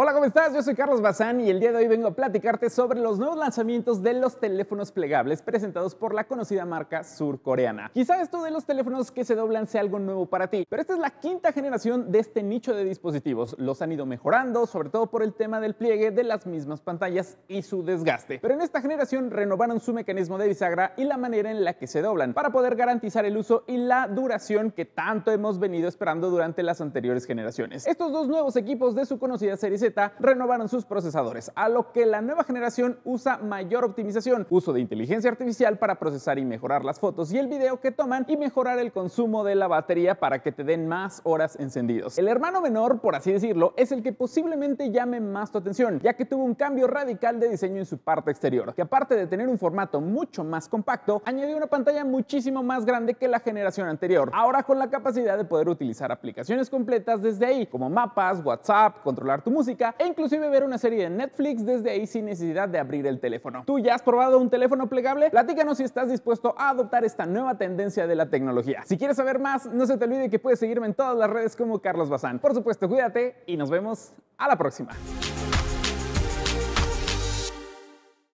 Hola, ¿cómo estás? Yo soy Carlos Bazán y el día de hoy vengo a platicarte sobre los nuevos lanzamientos de los teléfonos plegables presentados por la conocida marca surcoreana. Quizá esto de los teléfonos que se doblan sea algo nuevo para ti, pero esta es la quinta generación de este nicho de dispositivos. Los han ido mejorando, sobre todo por el tema del pliegue de las mismas pantallas y su desgaste. Pero en esta generación renovaron su mecanismo de bisagra y la manera en la que se doblan para poder garantizar el uso y la duración que tanto hemos venido esperando durante las anteriores generaciones. Estos dos nuevos equipos de su conocida serie renovaron sus procesadores, a lo que la nueva generación usa mayor optimización, uso de inteligencia artificial para procesar y mejorar las fotos y el video que toman y mejorar el consumo de la batería para que te den más horas encendidos. El hermano menor, por así decirlo, es el que posiblemente llame más tu atención, ya que tuvo un cambio radical de diseño en su parte exterior, que aparte de tener un formato mucho más compacto, añadió una pantalla muchísimo más grande que la generación anterior, ahora con la capacidad de poder utilizar aplicaciones completas desde ahí, como mapas, WhatsApp, controlar tu música, e inclusive ver una serie de Netflix desde ahí sin necesidad de abrir el teléfono. ¿Tú ya has probado un teléfono plegable? Platícanos si estás dispuesto a adoptar esta nueva tendencia de la tecnología. Si quieres saber más, no se te olvide que puedes seguirme en todas las redes como Carlos Bazán. Por supuesto, cuídate y nos vemos a la próxima.